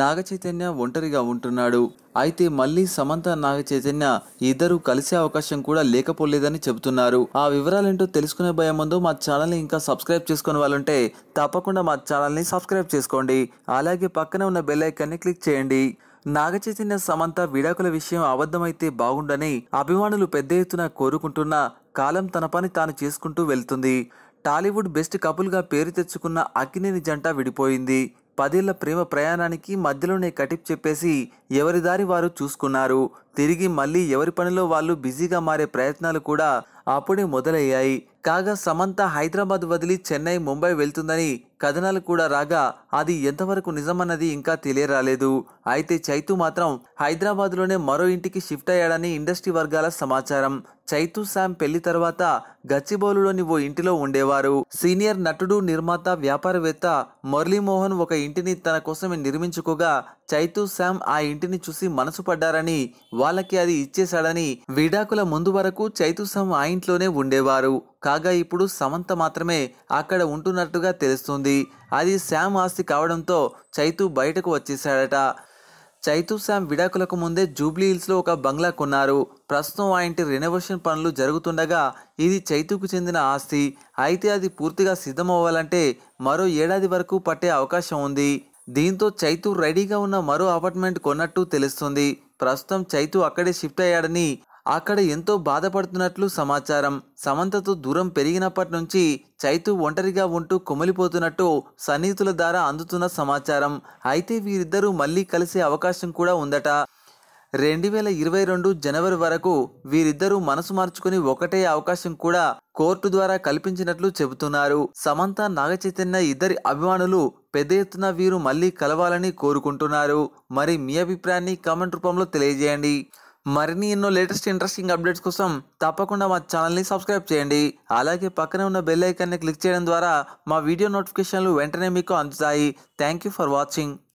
నాగ చైతన్య ఒంటరిగా ఉంటున్నాడు అయితే మళ్ళీ సమంత నాగ చైతన్య ఇద్దరు కలిసే అవకాశం కూడా లేకపోలేదని చెబుతున్నారు ఆ వివరాలేంటో తెలుసుకునే భయం ముందు మా ఛానల్ని ఇంకా సబ్స్క్రైబ్ చేసుకునే వాళ్ళుంటే తప్పకుండా మా ఛానల్ని సబ్స్క్రైబ్ చేసుకోండి అలాగే పక్కనే ఉన్న బెల్ క్లిక్ చేయండి నాగ చైతన్య సమంత విడాకుల విషయం అబద్ధమైతే బాగుండని అభిమానులు పెద్ద ఎత్తున కోరుకుంటున్నా కాలం తన పని తాను చేసుకుంటూ వెళ్తుంది టాలీవుడ్ బెస్ట్ కపుల్గా పేరు తెచ్చుకున్న అక్కినేని జంట విడిపోయింది పదేళ్ల ప్రేమ ప్రయాణానికి మధ్యలోనే కటిప్ చెప్పేసి ఎవరి దారి వారు చూసుకున్నారు తిరిగి మళ్ళీ ఎవరి పనిలో వాళ్ళు బిజీగా మారే ప్రయత్నాలు కూడా అప్పుడే మొదలయ్యాయి కాగా సమంత హైదరాబాద్ వదిలి చెన్నై ముంబై వెళ్తుందని కథనాలు కూడా రాగా అది ఎంతవరకు నిజమన్నది ఇంకా తెలియరాలేదు అయితే చైతు మాత్రం హైదరాబాద్లోనే మరో ఇంటికి షిఫ్ట్ అయ్యాడని ఇండస్ట్రీ వర్గాల సమాచారం చైతు శామ్ పెళ్లి తర్వాత గచ్చిబౌలులోని ఓ ఇంటిలో ఉండేవారు సీనియర్ నటుడు నిర్మాత వ్యాపారవేత్త మురళీమోహన్ ఒక ఇంటిని తన కోసమే నిర్మించుకోగా చైతు శామ్ ఆ ఇంటిని చూసి మనసు పడ్డారని వాళ్ళకి అది ఇచ్చేశాడని విడాకుల ముందు వరకు చైతు శామ్ ఆ ఇంట్లోనే ఉండేవారు కాగా ఇప్పుడు సమంత మాత్రమే అక్కడ ఉంటున్నట్టుగా తెలుస్తుంది అది శామ్ ఆస్తి కావడంతో చైతు బయటకు వచ్చేశాడట చైతు శామ్ విడాకులకు ముందే జూబ్లీ హిల్స్లో ఒక బంగ్లా కొన్నారు ప్రస్తుతం ఆ ఇంటి రెనోవేషన్ పనులు జరుగుతుండగా ఇది చైతుకు చెందిన ఆస్తి అయితే అది పూర్తిగా సిద్ధం అవ్వాలంటే మరో ఏడాది వరకు పట్టే అవకాశం ఉంది దీంతో చైతు రెడీగా ఉన్న మరో అపార్ట్మెంట్ కొన్నట్టు తెలుస్తుంది ప్రస్తుతం చైతు అక్కడే షిఫ్ట్ అయ్యాడని అక్కడ ఎంతో బాధపడుతున్నట్లు సమాచారం సమంతతో దూరం పెరిగినప్పటి నుంచి చైతు ఒంటరిగా ఉంటూ కుమిలిపోతున్నట్టు సన్నిహితుల ద్వారా అందుతున్న సమాచారం అయితే వీరిద్దరూ మళ్ళీ కలిసే అవకాశం కూడా ఉందట రెండు వేల ఇరవై రెండు జనవరి వరకు వీరిద్దరూ మనసు మార్చుకుని ఒకటే అవకాశం కూడా కోర్టు ద్వారా కల్పించినట్లు చెబుతున్నారు సమంత నాగ చైతన్య ఇద్దరి అభిమానులు పెద్ద ఎత్తున వీరు మళ్ళీ కలవాలని కోరుకుంటున్నారు మరి మీ అభిప్రాయాన్ని కామెంట్ రూపంలో తెలియజేయండి మరిన్ని ఎన్నో లేటెస్ట్ ఇంట్రెస్టింగ్ అప్డేట్స్ కోసం తప్పకుండా మా ఛానల్ని సబ్స్క్రైబ్ చేయండి అలాగే పక్కనే ఉన్న బెల్ ఐకాన్ని క్లిక్ చేయడం ద్వారా మా వీడియో నోటిఫికేషన్లు వెంటనే మీకు అందుతాయి థ్యాంక్ యూ ఫర్ వాచింగ్